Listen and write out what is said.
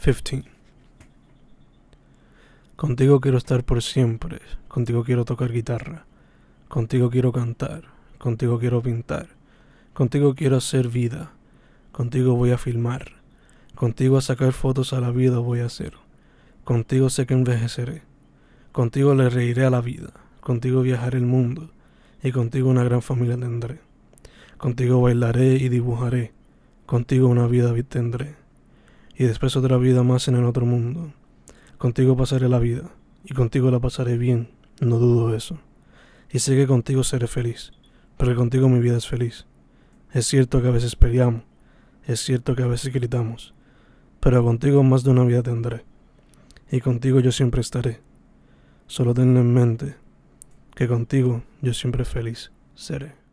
15. Contigo quiero estar por siempre, contigo quiero tocar guitarra, contigo quiero cantar, contigo quiero pintar, contigo quiero hacer vida, contigo voy a filmar, contigo a sacar fotos a la vida voy a hacer, contigo sé que envejeceré, contigo le reiré a la vida, contigo viajaré el mundo y contigo una gran familia tendré, contigo bailaré y dibujaré, contigo una vida tendré y después otra vida más en el otro mundo. Contigo pasaré la vida, y contigo la pasaré bien, no dudo eso. Y sé que contigo seré feliz, porque contigo mi vida es feliz. Es cierto que a veces peleamos, es cierto que a veces gritamos, pero contigo más de una vida tendré, y contigo yo siempre estaré. Solo ten en mente que contigo yo siempre feliz seré.